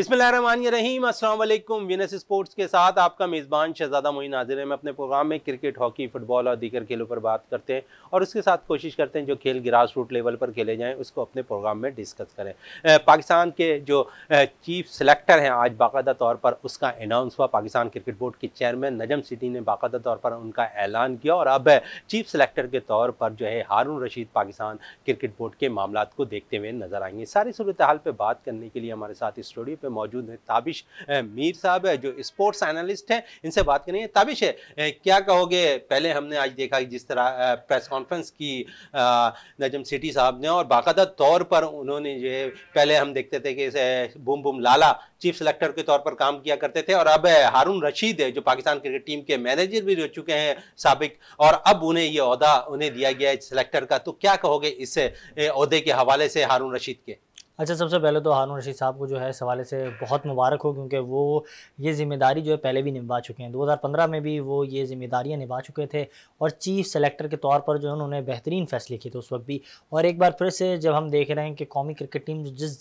बिस्मिल्लाम Aslam Venus sports के साथ आपका मेज़बान शहजादा मोइन नाजिर है मैं अपने प्रोग्राम में क्रिकेट हॉकी फुटबॉल और दीगर खेलों पर बात करते हैं और उसके साथ कोशिश करते हैं जो खेल ग्रास रूट लेवल पर खेले जाएँ उसको अपने प्रोग्राम में डिस्कस करें पाकिस्तान के जो चीफ सेलेक्टर हैं आज बाकायदा तौर पर उसका अनाउंस हुआ पाकिस्तान क्रिकेट बोर्ड के चेयरमैन नजम सिटी ने बाकायदा तौर पर उनका ऐलान किया और अब चीफ सेलेक्टर के तौर पर जो है हारून रशीद पाकिस्तान क्रिकेट बोर्ड के मामला को देखते हुए नजर आएंगे सारी सूरत हाल पर बात करने के लिए हमारे साथ स्टूडियो पर में मौजूद हैं ताबिश मीर साहब है जो स्पोर्ट्स एनालिस्ट हैं इनसे बात करेंगे ताबिश है क्या कहोगे पहले हमने आज देखा जिस तरह प्रेस कॉन्फ्रेंस की नजम सिटी साहब ने और बाकायदा तौर पर उन्होंने जो पहले हम देखते थे कि बुम बुम लाला चीफ सेलेक्टर के तौर पर काम किया करते थे और अब हारून रशीद है जो पाकिस्तान क्रिकेट टीम के मैनेजर भी रह चुके हैं सबक और अब उन्हें ये उन्हें दिया गया है सेलेक्टर का तो क्या कहोगे इस अहदे के हवाले से हारून रशीद के अच्छा सबसे पहले तो हारून रशीद साहब को जो है इस हवाले से बहुत मुबारक हो क्योंकि वो ये जिम्मेदारी जो है पहले भी निभा चुके हैं 2015 में भी वो ये जिम्मेदारियां निभा चुके थे और चीफ सेलेक्टर के तौर पर जो है उन्होंने बेहतरीन फैसले किए थे उस वक्त भी और एक बार फिर से जब हम देख रहे हैं कि कौमी क्रिकेट टीम जिस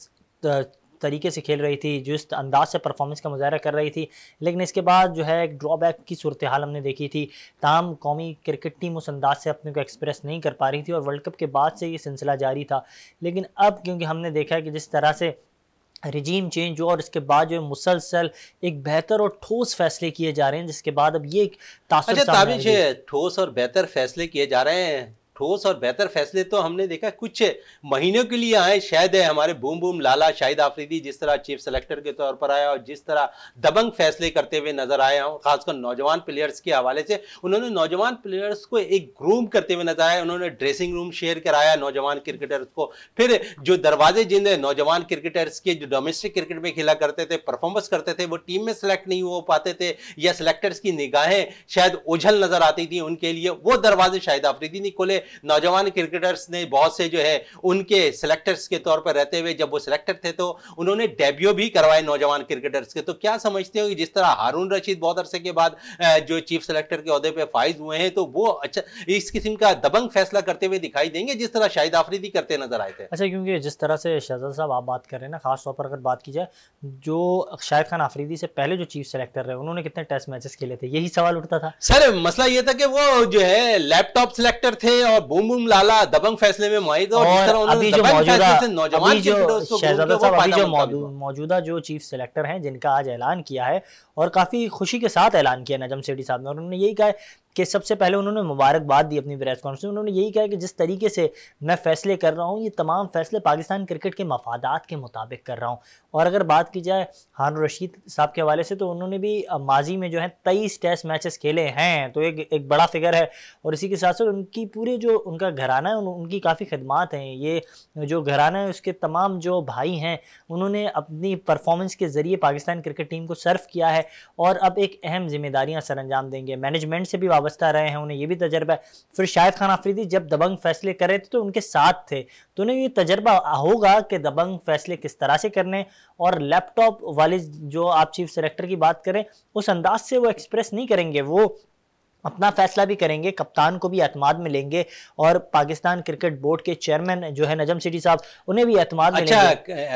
तरीके से खेल रही थी जिस अंदाज से परफॉर्मेंस का मुजाहरा कर रही थी लेकिन इसके बाद जो है एक ड्रॉबैक की सूरत हाल हमने देखी थी तमाम कौमी क्रिकेट टीम उस अंदाज से अपने को एक्सप्रेस नहीं कर पा रही थी और वर्ल्ड कप के बाद से ये सिलसिला जारी था लेकिन अब क्योंकि हमने देखा है कि जिस तरह से रिजीम चेंज हुआ और इसके बाद जो है मुसलसल एक बेहतर और ठोस फैसले किए जा रहे हैं जिसके बाद अब ये अच्छा, ठोस और बेहतर फैसले किए जा रहे हैं ठोस और बेहतर फैसले तो हमने देखा कुछ महीनों के लिए आए शायद है हमारे बूम बूम लाला शाहिद आफरीदी जिस तरह चीफ सेलेक्टर के तौर पर आया और जिस तरह दबंग फैसले करते हुए नजर आया हूँ खासकर नौजवान प्लेयर्स के हवाले से उन्होंने नौजवान प्लेयर्स को एक ग्रूम करते हुए नजर आया उन्होंने ड्रेसिंग रूम शेयर कराया नौजवान क्रिकेटर्स को फिर जो दरवाजे जिन नौजवान क्रिकेटर्स के जो डोमेस्टिक क्रिकेट में खेला करते थे परफॉर्मेंस करते थे वो टीम में सेलेक्ट नहीं हो पाते थे या सेलेक्टर्स की निगाहें शायद ओझल नजर आती थी उनके लिए वो दरवाजे शाहिद आफरीदी ने खोले नौजवान क्रिकेटर्स ने बहुत से जो है उनके सेलेक्टर्स के तौर पर रहते हुए जब वो सिलेक्टर थे तो उन्होंने डेब्यू भी करवाए नौजवान क्रिकेटर्स के तो क्या समझते हो कि जिस तरह हारून रशीद बहुत अरसे के बाद जो चीफ सेलेक्टर के अहदे पर फाइज हुए हैं तो वो अच्छा इस किस्म का दबंग फैसला करते हुए दिखाई देंगे जिस तरह शाहिद आफरीदी करते नजर आए थे अच्छा क्योंकि जिस तरह से शहजाद साहब आप बात कर रहे हैं ना खासतौर पर अगर बात की जाए जो शाहिद खान आफरीदी से पहले जो चीफ सेलेक्टर रहे उन्होंने कितने टेस्ट मैचेस खेले थे यही सवाल उठता था सर मसला ये था कि वो जो है लैपटॉप सेलेक्टर थे और और बूम बूम लाला दबंग फैसले में माएगा और, और अभी जो मौजूदा मौजूदा जो चीफ सेलेक्टर हैं जिनका आज ऐलान किया है और काफी खुशी के साथ ऐलान किया नजम सेठी साहब ने उन्होंने यही कहा कि सबसे पहले उन्होंने मुबारकबाद दी अपनी प्रेस कॉन्फ्रेंस में उन्होंने यही कहा कि जिस तरीके से मैं फैसले कर रहा हूँ ये तमाम फैसले पाकिस्तान क्रिकेट के मफादात के मुताबिक कर रहा हूँ और अगर बात की जाए हान रशीद साहब के हवाले से तो उन्होंने भी माजी में जो है तेईस टेस्ट मैचेस खेले हैं तो एक एक बड़ा फिगर है और इसी के साथ साथ उनकी पूरे जो उनका घराना है उन, उनकी काफ़ी खदमात हैं ये जो घराना है उसके तमाम जो भाई हैं उन्होंने अपनी परफॉर्मेंस के ज़रिए पाकिस्तान क्रिकेट टीम को सर्व किया है और अब एक अहम जिम्मेदारियाँ सर अंजाम देंगे मैनेजमेंट से भी वापस वाबस्ता रहे हैं उन्हें यह भी तजर्बा है फिर शाहिद खान आफरीदी जब दबंग फैसले कर रहे थे तो उनके साथ थे तो उन्हें ये तजर्बा होगा कि दबंग फैसले किस तरह से करने और लैपटॉप वाले जो आप चीफ सेलेक्टर की बात करें उस अंदाज से वो एक्सप्रेस नहीं करेंगे वो अपना फैसला भी करेंगे कप्तान को भी अहतमाद में लेंगे और पाकिस्तान क्रिकेट बोर्ड के चेयरमैन जो है नजम सिटी साहब उन्हें भी अतमाद अच्छा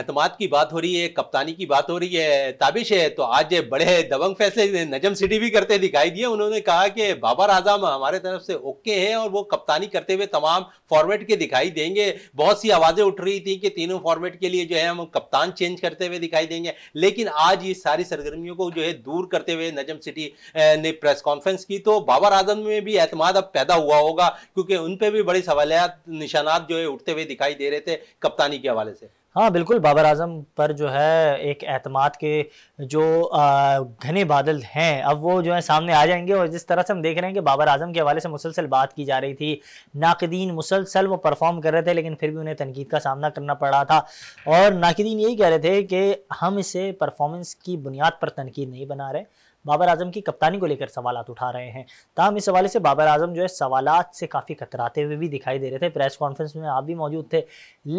अतमाद की बात हो रही है कप्तानी की बात हो रही है ताबिश है तो आज बड़े दबंग फैसले नजम सिटी भी करते दिखाई दिए उन्होंने कहा कि बाबर आजम हमारे तरफ से ओके है और वो कप्तानी करते हुए तमाम फॉर्मेट के दिखाई देंगे बहुत सी आवाजें उठ रही थी कि तीनों फॉर्मेट के लिए जो है हम कप्तान चेंज करते हुए दिखाई देंगे लेकिन आज ये सारी सरगर्मियों को जो है दूर करते हुए नजम सिटी ने प्रेस कॉन्फ्रेंस की तो बाबर आजम में भी एतमाद अब पैदा हुआ होगा क्योंकि उन पर भी बड़ी सवालियात निशानात जो है उठते हुए दिखाई दे रहे थे कप्तानी के हवाले से हाँ बिल्कुल बाबर आजम पर जो है एक अहतमाद के जो घने बादल हैं अब वो जो है सामने आ जाएंगे और जिस तरह से हम देख रहे हैं कि बाबर आजम के हवाले से मुसलसल बात की जा रही थी नाकदीन मुसलसल वो परफॉर्म कर रहे थे लेकिन फिर भी उन्हें तनकीद का सामना करना पड़ा था और नाकदीन यही कह रहे थे कि हम इसे परफॉर्मेंस की बुनियाद पर तनकीद नहीं बना रहे बाबर आजम की कप्तानी को लेकर सवाल उठा रहे हैं तमाम इस हवाले से बाबर आजम जो है सवाल से काफ़ी कतराते हुए भी दिखाई दे रहे थे प्रेस कॉन्फ्रेंस में आप भी मौजूद थे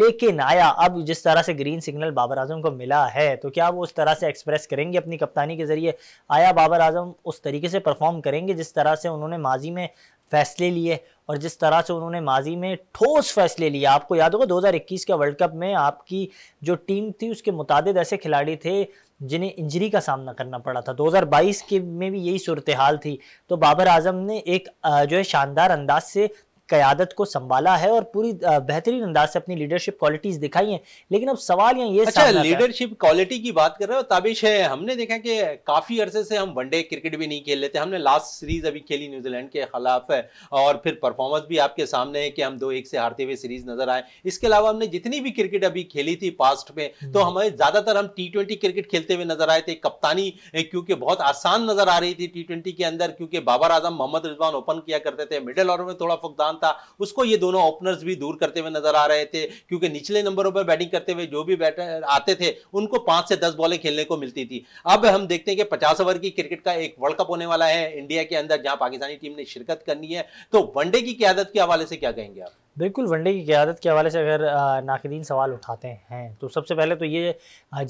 लेकिन आया अब जिस तरह से ग्रीन सिग्नल बाबर आजम को मिला है तो क्या वो उस तरह से एक्सप्रेस करेंगे अपनी कप्तानी के ज़रिए आया बाबर आजम उस तरीके से परफॉर्म करेंगे जिस तरह से उन्होंने माजी में फैसले लिए और जिस तरह से उन्होंने माजी में ठोस फैसले लिए आपको याद होगा 2021 के वर्ल्ड कप में आपकी जो टीम थी उसके मुताद ऐसे खिलाड़ी थे जिन्हें इंजरी का सामना करना पड़ा था 2022 के में भी यही सूरत हाल थी तो बाबर आजम ने एक जो है शानदार अंदाज से क़्यादत को संभाला है और पूरी बेहतरीन अंदाज से अपनी लीडरशिप क्वालिटीज दिखाई हैं लेकिन अब सवाल यहाँ ये अच्छा लीडरशिप क्वालिटी की बात कर रहे हो ताबिश है हमने देखा कि काफ़ी अरसे से हम वनडे क्रिकेट भी नहीं खेल लेते हमने लास्ट सीरीज़ अभी खेली न्यूजीलैंड के खिलाफ है और फिर परफॉर्मेंस भी आपके सामने है कि हम दो एक से हारते हुए सीरीज़ नज़र आए इसके अलावा हमने जितनी भी क्रिकेट अभी खेली थी पास्ट में हम्म। तो हमें ज़्यादातर हम टी क्रिकेट खेलते हुए नज़र आए थे कप्तानी क्योंकि बहुत आसान नज़र आ रही थी टी के अंदर क्योंकि बाबर आजम मोहम्मद रिजवान ओपन किया करते थे मिडिल ऑर्डर में थोड़ा फुकदान नुकसान था उसको ये दोनों ओपनर्स भी दूर करते हुए नजर आ रहे थे क्योंकि निचले नंबरों पर बैटिंग करते हुए जो भी बैटर आते थे उनको पांच से दस बॉलें खेलने को मिलती थी अब हम देखते हैं कि पचास ओवर की क्रिकेट का एक वर्ल्ड कप होने वाला है इंडिया के अंदर जहां पाकिस्तानी टीम ने शिरकत करनी है तो वनडे की क्यादत के हवाले से क्या कहेंगे आप बिल्कुल वनडे की क्यादत के हवाले से अगर नाकदीन सवाल उठाते हैं तो सबसे पहले तो ये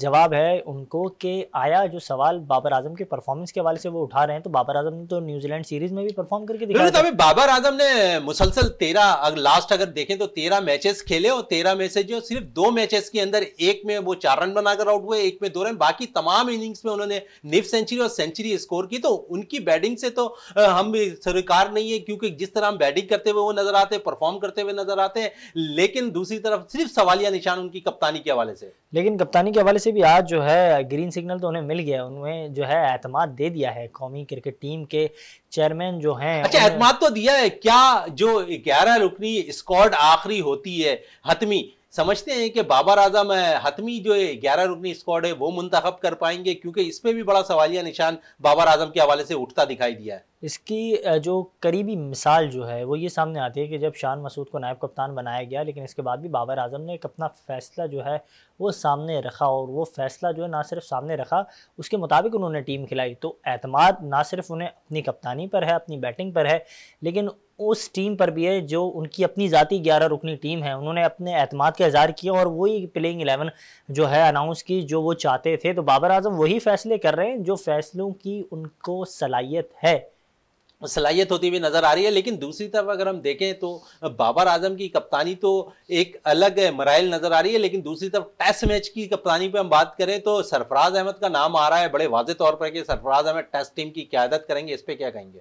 जवाब है उनको कि आया जो सवाल बाबर आजम के परफॉर्मेंस के हवाले से वो उठा रहे हैं तो बाबर आजम ने तो न्यूजीलैंड सीरीज में भी परफॉर्म करके दिखाया तो बाबर आजम ने मुसलसल तेरह अगर लास्ट अगर देखें तो तेरह मैचेस खेले और तेरह में से जो सिर्फ दो मैचेस के अंदर एक में वो चार रन बनाकर आउट हुए एक में दो रन बाकी तमाम इनिंग्स में उन्होंने निफ सेंचुरी और सेंचुरी स्कोर की तो उनकी बैटिंग से तो हम स्वीकार नहीं है क्योंकि जिस तरह हम बैटिंग करते हुए वो नजर आते परफॉर्म करते हुए में नजर आते हैं लेकिन दूसरी तरफ सिर्फ सवालिया निशान उनकी कप्तानी के हवाले से लेकिन कप्तानी के हवाले से भी आज जो है ग्रीन सिग्नल तो उन्हें मिल गया उन्हें जो है एतमाद दे दिया है कौमी क्रिकेट टीम के चेयरमैन जो हैं अच्छा एतमाद तो दिया है क्या जो ग्यारह रुकनी स्क्वाड आखिरी होती है हतमी समझते हैं कि बाबर आजम हतमी जो है ग्यारह रुकनी स्क्वाड है वो मुंतखब कर पाएंगे क्योंकि इस पर भी बड़ा सवालिया निशान बाबर आजम के हवाले से उठता दिखाई दिया है इसकी जो करीबी मिसाल जो है वो ये सामने आती है कि जब शान मसूद को नायब कप्तान बनाया गया लेकिन इसके बाद भी बाबर आजम ने एक अपना फैसला जो है वो सामने रखा और वो फैसला जो है ना सिर्फ सामने रखा उसके मुताबिक उन्होंने टीम खिलाई तो अतमाद ना सिर्फ उन्हें अपनी कप्तानी पर है अपनी बैटिंग पर है लेकिन उस टीम पर भी है जो उनकी अपनी ज़ाती ग्यारह रुकनी टीम है उन्होंने अपने अहतमाद का इजहार किया और वही प्लेइंग एलेवन जो है अनाउंस की जो वो चाहते थे तो बाबर आजम वही फैसले कर रहे हैं जो फैसलों की उनको सलाहियत है सलाहियत होती हुई नज़र आ रही है लेकिन दूसरी तरफ अगर हम देखें तो बाबर आजम की कप्तानी तो एक अलग मराइल नज़र आ रही है लेकिन दूसरी तरफ टेस्ट मैच की कप्तानी पे हम बात करें तो सरफराज अहमद का नाम आ रहा है बड़े वाजे तौर पर कि सरफराज अहमद टेस्ट टीम की क्यादत करेंगे इस पर क्या कहेंगे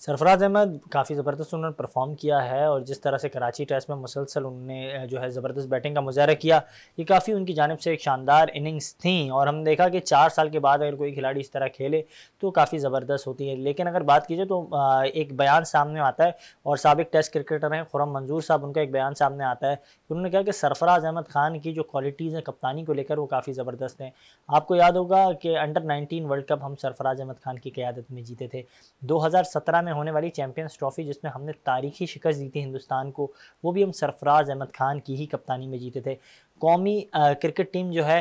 सरफराज अहमद काफ़ी ज़बरदस्त उन्होंने परफॉर्म किया है और जिस तरह से कराची टेस्ट में मुसलसल उन्होंने जो है ज़बरदस्त बैटिंग का मुजाहरा किया ये काफ़ी उनकी जानब से एक शानदार इनिंग्स थी और हम देखा कि चार साल के बाद अगर कोई खिलाड़ी इस तरह खेले तो काफ़ी ज़बरदस्त होती है लेकिन अगर बात की जाए तो एक बयान सामने आता है और सबक टेस्ट क्रिकेटर हैं खुरम मंजूर साहब उनका एक बयान सामने आता है उन्होंने कहा कि सरफराज अहमद ख़ान की जो क्वालिटीज़ हैं कप्तानी को लेकर वो काफ़ी ज़बरदस्त हैं आपको याद होगा कि अंडर नाइनटीन वर्ल्ड कप हम सरफराज अहमद ख़ान की क़्यादत में जीते थे दो में होने वाली चैम्पियंस ट्रॉफी जिसमें हमने तारीखी शिकस्त दी थी हिंदुस्तान को वो भी हम सरफराज अहमद खान की ही कप्तानी में जीते थे कौमी क्रिकेट टीम जो है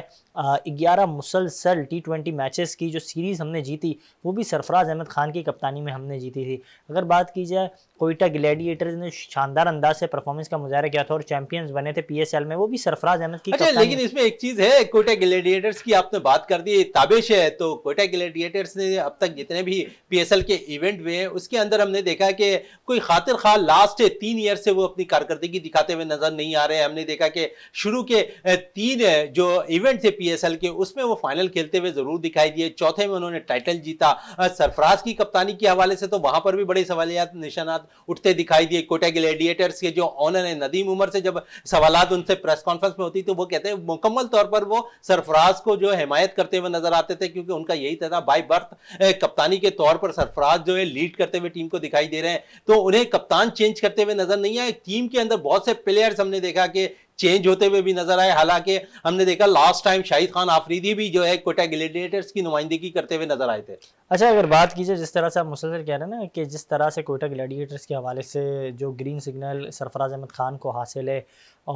ग्यारह मुसलसल टी ट्वेंटी मैचेस की जो सीरीज़ हमने जीती वो भी सरफराज अहमद खान की कप्तानी में हमने जीती थी अगर बात की जाए कोयटा ग्लैडिएटर्स ने शानदार अंदाज से परफॉर्मेंस का मुजाहरा किया था और चैंपियंस बने थे पीएसएल में वो भी सरफराज अहमद की अच्छा लेकिन इसमें एक चीज़ है कोयटा ग्लैडिएटर्स की आपने बात कर दी ताबिश है तो कोयटा ग्लैडिएटर्स ने अब तक जितने भी पी के इवेंट हुए हैं उसके अंदर हमने देखा कि कोई खातिर खा लास्ट तीन ईयर से वो अपनी कारकर्दगी दिखाते हुए नजर नहीं आ रहे हैं हमने देखा कि शुरू के तीन जो इवेंट थे पीएसएल के उसमें वो फाइनल खेलते हुए जरूर दिखाई दिए चौथे में उन्होंने टाइटल जीता सरफराज की कप्तानी के हवाले से तो वहां पर भी बड़े सवालियात निशानात उठते दिखाई दिए कोटा ग्लेडिएटर्स के जो ऑनर है नदीम उमर से जब सवाल उनसे प्रेस कॉन्फ्रेंस में होती तो वो कहते हैं मुकम्मल तौर पर वो सरफराज को जो हिमायत करते हुए नजर आते थे क्योंकि उनका यही था बाई बर्थ कप्तानी के तौर पर सरफराज जो है लीड करते हुए टीम को दिखाई दे रहे हैं तो उन्हें कप्तान चेंज करते हुए नजर नहीं आए टीम के अंदर बहुत से प्लेयर्स हमने देखा कि चेंज होते हुए भी नजर आए हालांकि हमने देखा लास्ट टाइम शाहिद खान आफरीदी भी जो है कोटा ग्लेडिएटर्स की नुमाइंदगी करते हुए नजर आए थे अच्छा अगर बात कीजिए जिस तरह से आप मुसलसल कह रहे हैं ना कि जिस तरह से कोटा ग्लेडिएटर्स के हवाले से जो ग्रीन सिग्नल सरफराज अहमद खान को हासिल है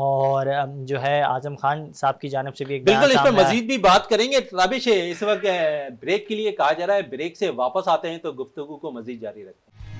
और जो है आजम खान साहब की जानब से भी एक बिल्कुल इस पर मजीद भी बात करेंगे है इस वक्त ब्रेक के लिए कहा जा रहा है ब्रेक से वापस आते हैं तो गुफ्तु को मजीद जारी रखें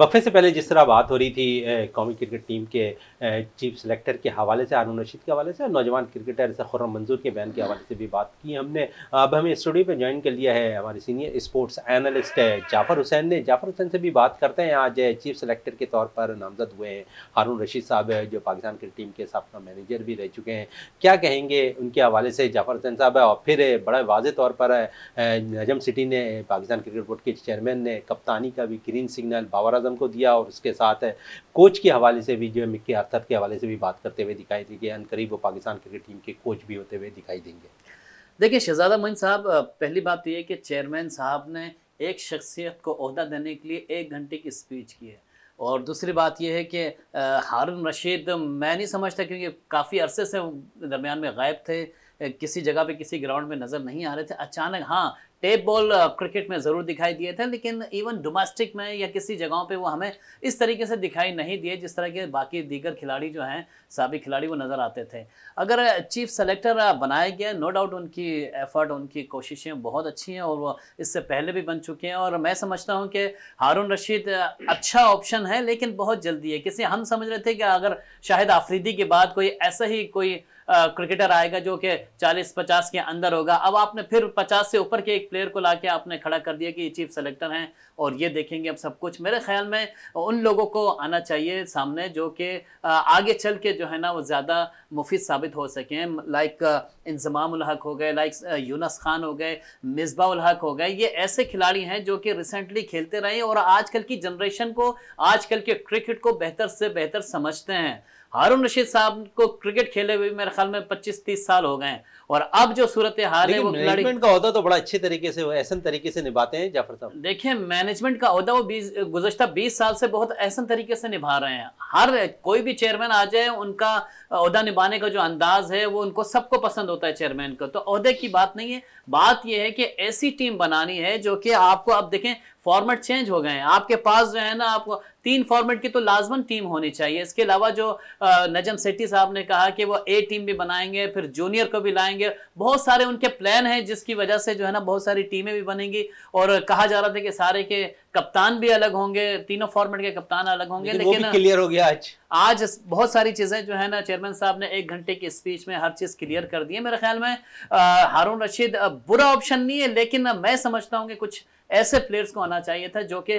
वक्फे से पहले जिस तरह बात हो रही थी कौमी क्रिकेट टीम के चीफ सेलेक्टर के हवाले से हारून रशीद के हवाले से और नौजवान क्रिकेटर से खुर्रम मंजूर के बयान के हम्म। हवाले से भी बात की हमने अब हमें स्टूडियो पर ज्वाइन कर लिया है हमारे senior sports analyst Jafar Hussain ने जाफर हुसैन से भी बात करते हैं आज चीफ सेलेक्टर के तौर पर नामजद हुए हैं हारून रशीद साहब जो पाकिस्तान क्रिकेट टीम के सबका मैनेजर भी रह चुके हैं क्या कहेंगे उनके हवाले से जाफर हुसैन साहब और फिर बड़ा वाज तौर पर नजम सिटी ने पाकिस्तान क्रिकेट बोर्ड के चेयरमैन ने कप्तानी का भी ग्रीन सिग्नल बाबर आजम को दिया और उसके साथ कोच के हवाले से भी जो है मिक्की अख्तर के हवाले से भी बात करते हुए दिखाई देंगे अनकरीब वो पाकिस्तान क्रिकेट टीम के कोच भी होते हुए दिखाई देंगे देखिए शहजादा मोइन साहब पहली बात तो यह कि चेयरमैन साहब ने एक शख्सियत को अहदा देने के लिए एक घंटे की स्पीच की है और दूसरी बात यह है कि हारून रशीद मैं नहीं समझता क्योंकि काफ़ी अरसे से दरमियान में गायब थे किसी जगह पे किसी ग्राउंड में नज़र नहीं आ रहे थे अचानक हाँ टेप बॉल क्रिकेट में ज़रूर दिखाई दिए थे लेकिन इवन डोमेस्टिक में या किसी जगहों पे वो हमें इस तरीके से दिखाई नहीं दिए जिस तरह के बाकी दीगर खिलाड़ी जो हैं सभी खिलाड़ी वो नज़र आते थे अगर चीफ सेलेक्टर बनाया गया नो डाउट उनकी एफर्ट उनकी कोशिशें बहुत अच्छी हैं और वो इससे पहले भी बन चुके हैं और मैं समझता हूँ कि हारून रशीद अच्छा ऑप्शन है लेकिन बहुत जल्दी है किसी हम समझ रहे थे कि अगर शाहिद आफरीदी के बाद कोई ऐसा ही कोई क्रिकेटर आएगा जो कि 40-50 के अंदर होगा अब आपने फिर 50 से ऊपर के एक प्लेयर को लाके आपने खड़ा कर दिया कि ये चीफ सेलेक्टर हैं और ये देखेंगे अब सब कुछ मेरे ख्याल में उन लोगों को आना चाहिए सामने जो कि आगे चल के जो है ना वो ज़्यादा मुफीद साबित हो सकें लाइक इंजमाम हक हो गए लाइक यूनस खान हो गए मिसबा हक हो गए ये ऐसे खिलाड़ी हैं जो कि रिसेंटली खेलते रहे और आजकल की जनरेशन को आजकल के क्रिकेट को बेहतर से बेहतर समझते हैं हारून रशीद साहब को क्रिकेट खेले हुए मेरे ख्याल में 25-30 साल हो गए हैं और अब जो सूरत हाल है वो मैनेजमेंट का होदा तो बड़ा अच्छे तरीके से ऐसे तरीके से निभाते हैं जाफर साहब देखिए मैनेजमेंट का अहदा वो बीस गुजशत बीस साल से बहुत एहसन तरीके से निभा रहे हैं हर कोई भी चेयरमैन आ जाए उनका अहदा निभाने का जो अंदाज है वो उनको सबको पसंद होता है चेयरमैन का तो अहदे की बात नहीं है बात यह है कि ऐसी टीम बनानी है जो कि आपको अब देखें फॉर्मेट चेंज हो गए हैं आपके पास जो है ना आपको तीन फॉर्मेट की तो लाजमन टीम होनी चाहिए इसके अलावा जो नजम सेट्टी साहब ने कहा कि वो ए टीम भी बनाएंगे फिर जूनियर को भी लाएंगे बहुत सारे उनके प्लान हैं जिसकी वजह से जो है ना बहुत सारी टीमें भी बनेंगी और कहा जा रहा था कि सारे के कप्तान भी अलग होंगे तीनों फॉर्मेट के कप्तान अलग होंगे लेकिन क्लियर हो गया आज आज बहुत सारी चीजें जो है ना चेयरमैन साहब ने एक घंटे की स्पीच में हर चीज क्लियर कर दी है मेरे ख्याल में हारून रशीद बुरा ऑप्शन नहीं है लेकिन मैं समझता हूँ कि कुछ ऐसे प्लेयर्स को आना चाहिए था जो कि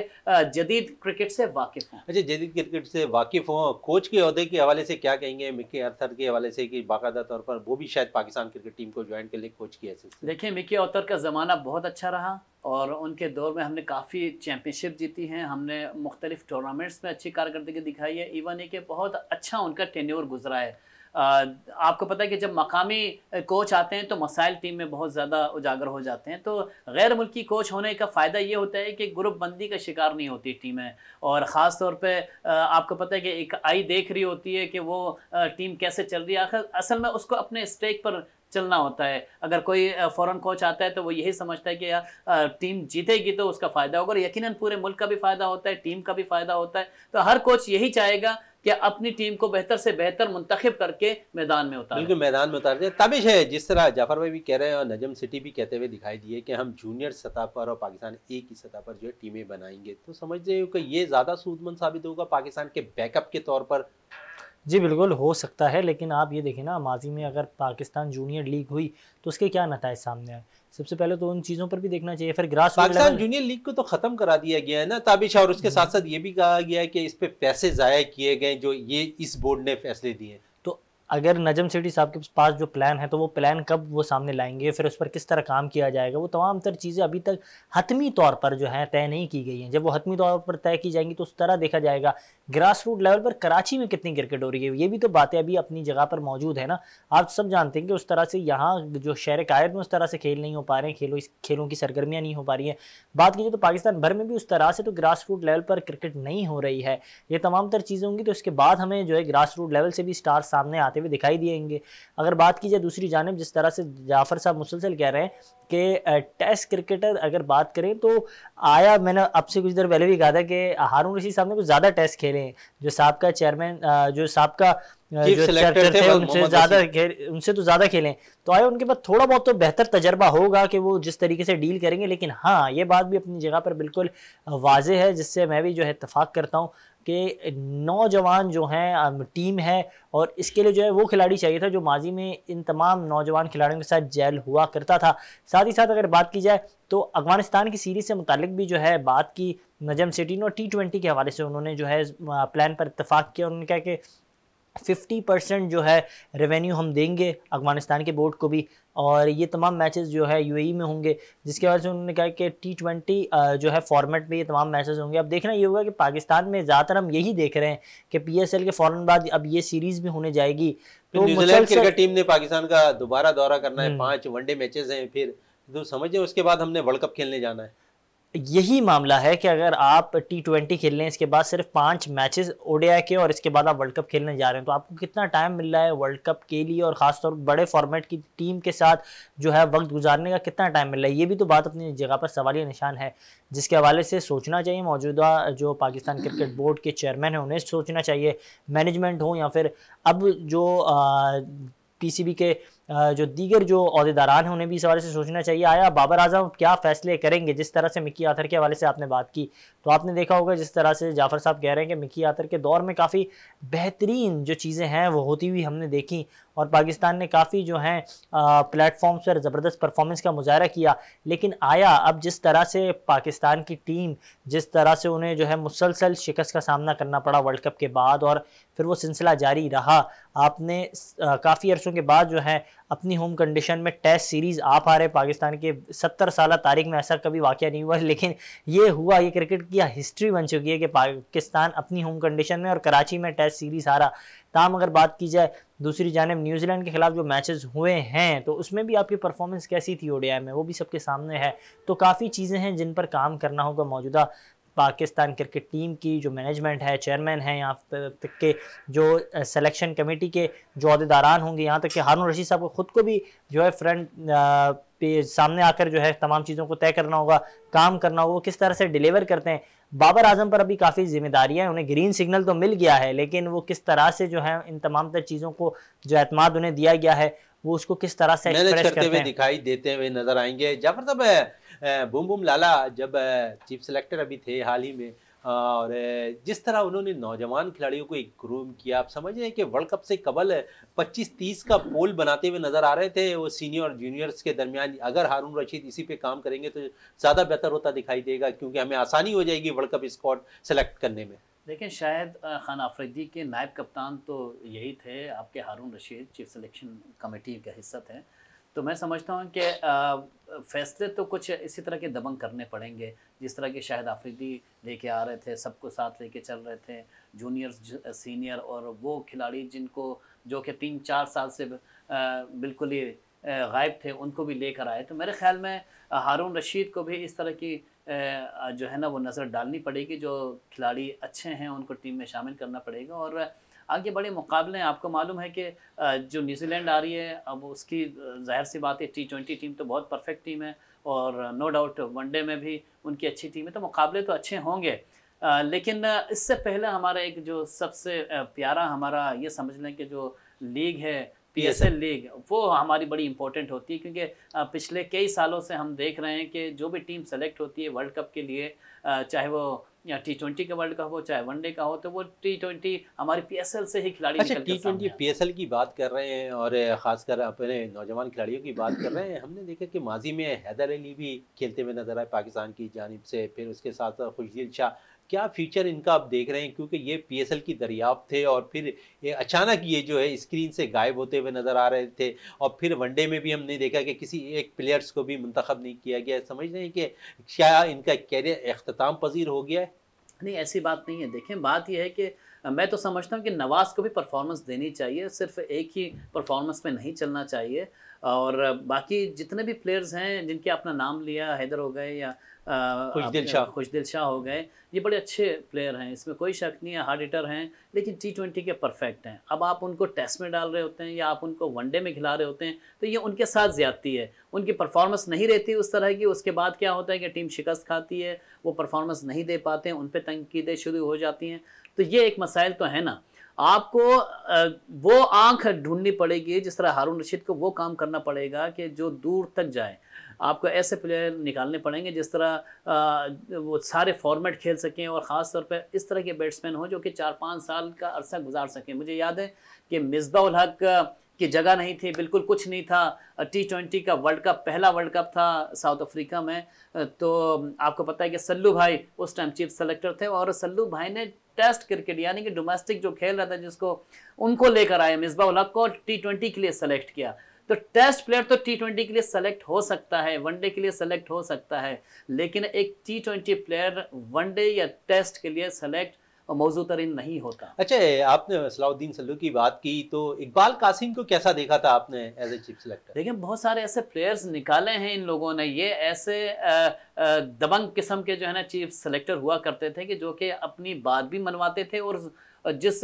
जदीद क्रिकेट से वाकिफ हों अच्छा जदीद क्रिकेट से वाकिफ हों कोच के अहदे के हवाले से क्या कहेंगे मिकी अर्थर के हवाले से कि बाकायदा तौर पर वो भी शायद पाकिस्तान क्रिकेट टीम को ज्वाइन के लिए कोच की ऐसे देखिए मिकी अर्थर का ज़माना बहुत अच्छा रहा और उनके दौर में हमने काफ़ी चैम्पियनशिप जीती हैं हमने मुख्तलिफ टूर्नामेंट्स में अच्छी कारकर्दगी दिखाई है इवन ये कि बहुत अच्छा उनका टेन्योर गुजरा है आपको पता है कि जब मकामी कोच आते हैं तो मसाइल टीम में बहुत ज़्यादा उजागर हो जाते हैं तो गैर मुल्की कोच होने का फ़ायदा ये होता है कि ग्रुप बंदी का शिकार नहीं होती टीमें और ख़ास तौर पर आपको पता है कि एक आई देख रही होती है कि वो टीम कैसे चल रही है आखिर असल में उसको अपने स्टेक पर चलना होता है अगर कोई फॉरेन कोच आता है तो वो यही समझता है कि यार टीम जीतेगी तो उसका फ़ायदा होगा और यकीनन पूरे मुल्क का भी फ़ायदा होता है टीम का भी फ़ायदा होता है तो हर कोच यही चाहेगा कि अपनी टीम को बेहतर से बेहतर मुंतखब करके मैदान में उतार बिल्कुल मैदान में उतार दिया तबिश है जिस तरह जाफर भाई भी कह रहे हैं और नजम सिटी भी कहते हुए दिखाई दिए कि हम जूनियर सतह पर और पाकिस्तान ए की सतह पर जो है टीमें बनाएंगे तो समझ रहे हो कि ये ज़्यादा सूदमंद साबित होगा पाकिस्तान के बैकअप के तौर पर जी बिल्कुल हो सकता है लेकिन आप ये देखें ना माजी में अगर पाकिस्तान जूनियर लीग हुई तो उसके क्या नतज सामने आए सबसे पहले तो उन चीज़ों पर भी देखना चाहिए फिर ग्रास पाकिस्तान जूनियर लीग को तो ख़त्म करा दिया गया है ना ताबिश और उसके हम्म। साथ साथ ये भी कहा गया है कि इस पे पैसे ज़ाया किए गए जो ये इस बोर्ड ने फैसले दिए अगर नजम सिटी साहब के पास जो प्लान है तो वो प्लान कब वो सामने लाएंगे फिर उस पर किस तरह काम किया जाएगा वो तमाम तर चीज़ें अभी तक हतमी तौर पर जो है तय नहीं की गई हैं जब वो हतमी तौर पर तय की जाएंगी तो उस तरह देखा जाएगा ग्रास रूट लेवल पर कराची में कितनी क्रिकेट हो रही है ये भी तो बातें अभी अपनी जगह पर मौजूद है ना आप सब जानते हैं कि उस तरह से यहाँ जो शहर कायद में उस तरह से खेल नहीं हो पा रहे हैं खेलों खेलों की सरगर्मियाँ नहीं हो पा रही हैं बात कीजिए तो पाकिस्तान भर में भी उस तरह से तो ग्रास रूट लेवल पर क्रिकेट नहीं हो रही है ये तमाम तर चीज़ें होंगी तो इसके बाद हमें जो है ग्रास रूट लेवल से भी स्टार सामने आते हुए दिखाई देंगे अगर बात की जाए दूसरी जानब जिस तरह से जाफर साहब मुसलसल कह रहे हैं कि टेस्ट क्रिकेटर अगर बात करें तो आया मैंने अब से कुछ देर पहले भी कहा था कि हारून रशीद साहब ने कुछ ज़्यादा टेस्ट खेले हैं जो साहब का चेयरमैन जो साहब का थे, उनसे ज्यादा उनसे तो ज्यादा खेलें तो आए उनके पास थोड़ा बहुत तो बेहतर तजर्बा होगा कि वो जिस तरीके से डील करेंगे लेकिन हाँ ये बात भी अपनी जगह पर बिल्कुल वाजे है जिससे मैं भी जो है इतफाक करता हूँ कि नौजवान जो हैं टीम है और इसके लिए जो है वो खिलाड़ी चाहिए था जो माजी में इन तमाम नौजवान खिलाड़ियों के साथ जेल हुआ करता था साथ ही साथ अगर बात की जाए तो अफगानिस्तान की सीरीज़ से मुतलिक भी जो है बात की नजम सिटी और टी ट्वेंटी के हवाले से उन्होंने जो है प्लान पर इतफाक़ किया उन्होंने कहा कि फिफ्टी परसेंट जो है रेवेन्यू हम देंगे अफगानिस्तान के बोर्ड को भी और ये तमाम मैचेस जो है यूएई e में होंगे जिसके वजह से उन्होंने कहा कि टी ट्वेंटी जो है फॉर्मेट में ये तमाम मैचेस होंगे अब देखना ये होगा कि पाकिस्तान में ज़्यादातर हम यही देख रहे हैं कि पीएसएल के फ़ौरन बाद अब ये सीरीज़ भी होने जाएगी तो न्यूजीलैंड क्रिकेट टीम ने पाकिस्तान का दोबारा दौरा करना है हम्म। पाँच वनडे मैचेस हैं फिर तो समझिए उसके बाद हमने वर्ल्ड कप खेलने जाना है यही मामला है कि अगर आप टी ट्वेंटी खेल रहे हैं इसके बाद सिर्फ पाँच मैचेस ओडीआई के और इसके बाद आप वर्ल्ड कप खेलने जा रहे हैं तो आपको कितना टाइम मिल रहा है वर्ल्ड कप के लिए और ख़ासतौर बड़े फॉर्मेट की टीम के साथ जो है वक्त गुजारने का कितना टाइम मिल रहा है ये भी तो बात अपनी जगह पर सवाल निशान है जिसके हवाले से सोचना चाहिए मौजूदा जो पाकिस्तान क्रिकेट बोर्ड के चेयरमैन हैं उन्हें सोचना चाहिए मैनेजमेंट हो या फिर अब जो पी के जो दीगर जो अहदेदारान हैं उन्हें भी इस हवाले से सोचना चाहिए आया बाबर आजम क्या फैसले करेंगे जिस तरह से मिकी आथर के हवाले से आपने बात की तो आपने देखा होगा जिस तरह से जाफर साहब कह रहे हैं कि मिकी आथर के दौर में काफ़ी बेहतरीन जो चीज़ें हैं वो होती हुई हमने देखी और पाकिस्तान ने काफ़ी जो है प्लेटफॉर्म्स पर ज़बरदस्त परफॉर्मेंस का मुजाहरा किया लेकिन आया अब जिस तरह से पाकिस्तान की टीम जिस तरह से उन्हें जो है मुसलसल शिकस्त का सामना करना पड़ा वर्ल्ड कप के बाद और फिर वो सिलसिला जारी रहा आपने काफ़ी अरसों के बाद जो है अपनी होम कंडीशन में टेस्ट सीरीज़ आ पा रहे पाकिस्तान के सत्तर साल तारीख में ऐसा कभी वाक़ नहीं हुआ लेकिन ये हुआ ये क्रिकेट की हिस्ट्री बन चुकी है कि पाकिस्तान अपनी होम कंडीशन में और कराची में टेस्ट सीरीज़ हारा तमाम अगर बात की जाए दूसरी जानब न्यूजीलैंड के खिलाफ जो मैचेस हुए हैं तो उसमें भी आपकी परफॉर्मेंस कैसी थी ओडीआई में वो भी सबके सामने है तो काफ़ी चीज़ें हैं जिन पर काम करना होगा मौजूदा पाकिस्तान क्रिकेट टीम की जो मैनेजमेंट है चेयरमैन है यहाँ तक के जो सिलेक्शन कमेटी के जो अहदेदारान होंगे यहाँ तक के हारून रशीद साहब को खुद को भी जो है फ्रंट पे सामने आकर जो है तमाम चीज़ों को तय करना होगा काम करना होगा वो किस तरह से डिलीवर करते हैं बाबर आजम पर अभी काफ़ी जिम्मेदारियां हैं उन्हें ग्रीन सिग्नल तो मिल गया है लेकिन वो किस तरह से जो है इन तमाम तर चीज़ों को जो एतमाद उन्हें दिया गया है वो उसको किस तरह से करते हुए दिखाई देते हुए नजर आएंगे जब तब बुम बुम लाला जब चीफ सेलेक्टर अभी थे हाल ही में हाँ, और जिस तरह उन्होंने नौजवान खिलाड़ियों को एक ग्रूम किया आप समझिए कि वर्ल्ड कप से कबल 25-30 का पोल बनाते हुए नज़र आ रहे थे वो सीनियर और जूनियर्स के दरमियान अगर हारून रशीद इसी पे काम करेंगे तो ज़्यादा बेहतर होता दिखाई देगा क्योंकि हमें आसानी हो जाएगी वर्ल्ड कप स्कॉट सेलेक्ट करने में लेकिन शायद खान आफरीदी के नायब कप्तान तो यही थे आपके Haroon Rashid chief selection committee का हिस्सा थे तो मैं समझता हूँ कि फैसले तो कुछ इसी तरह के दबंग करने पड़ेंगे जिस तरह के शाहिद आफरीदी लेके आ रहे थे सबको साथ लेके चल रहे थे जूनियर सीनियर और वो खिलाड़ी जिनको जो कि तीन चार साल से बिल्कुल ही गायब थे उनको भी लेकर आए तो मेरे ख्याल में हारून रशीद को भी इस तरह की जो है ना वो नज़र डालनी पड़ेगी जो खिलाड़ी अच्छे हैं उनको टीम में शामिल करना पड़ेगा और आगे बड़े मुकाबले हैं आपको मालूम है कि जो न्यूजीलैंड आ रही है अब उसकी जाहिर सी बात है टी ट्वेंटी टीम तो बहुत परफेक्ट टीम है और नो डाउट वनडे में भी उनकी अच्छी टीम है तो मुकाबले तो अच्छे होंगे लेकिन इससे पहले हमारा एक जो सबसे प्यारा हमारा ये समझ लें कि जो लीग है पी एस एल लीग वो हमारी बड़ी इंपॉर्टेंट होती है क्योंकि पिछले कई सालों से हम देख रहे हैं कि जो भी टीम सेलेक्ट होती है वर्ल्ड कप के लिए चाहे वो या टी ट्वेंटी का वर्ल्ड कप हो चाहे वनडे का हो तो वो टी ट्वेंटी हमारे पी से ही खिलाड़ी अच्छा टी ट्वेंटी पीएसएल की बात कर रहे हैं और ख़ासकर अपने नौजवान खिलाड़ियों की बात कर रहे हैं हमने देखा कि माजी में हैदर अली भी खेलते हुए नजर आए पाकिस्तान की जानब से फिर उसके साथ खुशदील शाह क्या फ्यूचर इनका आप देख रहे हैं क्योंकि ये पीएसएल की दरियाफ्त थे और फिर ये अचानक ये जो है स्क्रीन से गायब होते हुए नज़र आ रहे थे और फिर वनडे में भी हमने देखा कि किसी एक प्लेयर्स को भी मंतखब नहीं किया गया समझ रहे हैं कि क्या इनका कैरियर अख्ताम पजीर हो गया है नहीं ऐसी बात नहीं है देखें बात यह है कि मैं तो समझता हूँ कि नवाज़ को भी परफॉर्मेंस देनी चाहिए सिर्फ एक ही परफॉर्मेंस में नहीं चलना चाहिए और बाकी जितने भी प्लेयर्स हैं जिनके आपने नाम लिया हैदर हो गए या खुशदिल शाह खुशदिल शाह हो गए ये बड़े अच्छे प्लेयर हैं इसमें कोई शक नहीं है हार्ड हिटर हैं लेकिन टी ट्वेंटी के परफेक्ट हैं अब आप उनको टेस्ट में डाल रहे होते हैं या आप उनको वनडे में खिला रहे होते हैं तो ये उनके साथ ज्यादती है उनकी परफॉर्मेंस नहीं रहती उस तरह की उसके बाद क्या होता है कि टीम शिकस्त खाती है वो परफॉर्मेंस नहीं दे पाते हैं उन पर तनकीदें शुरू हो जाती हैं तो ये एक मसाइल तो है ना आपको वो आंख ढूंढनी पड़ेगी जिस तरह हारून रशीद को वो काम करना पड़ेगा कि जो दूर तक जाए आपको ऐसे प्लेयर निकालने पड़ेंगे जिस तरह वो सारे फॉर्मेट खेल सकें और ख़ास तौर पर इस तरह के बैट्समैन हों जो कि चार पाँच साल का अरसा गुजार सकें मुझे याद है कि मिसबाउल हक की जगह नहीं थी बिल्कुल कुछ नहीं था टी ट्वेंटी का वर्ल्ड कप पहला वर्ल्ड कप था साउथ अफ्रीका में तो आपको पता है कि सल्लू भाई उस टाइम चीफ सेलेक्टर थे और सल्लू भाई ने टेस्ट क्रिकेट यानी कि डोमेस्टिक जो खेल रहा था जिसको उनको लेकर आए मिसबाउल हक को टी ट्वेंटी के लिए सेलेक्ट किया तो टेस्ट प्लेयर तो टी ट्वेंटी के लिए सेलेक्ट हो सकता है वनडे के लिए सेलेक्ट हो सकता है लेकिन एक टी ट्वेंटी प्लेयर वनडे या टेस्ट के लिए सेलेक्ट मौजू तरीन नहीं होता अच्छा आपने सलाउद्दीन सल्लू की बात की तो इकबाल कासिम को कैसा देखा था आपने एज ए चीफ सेलेक्टर देखिए बहुत सारे ऐसे प्लेयर्स निकाले हैं इन लोगों ने ये ऐसे दबंग किस्म के जो है ना चीफ सेलेक्टर हुआ करते थे कि जो कि अपनी बात भी मनवाते थे और जिस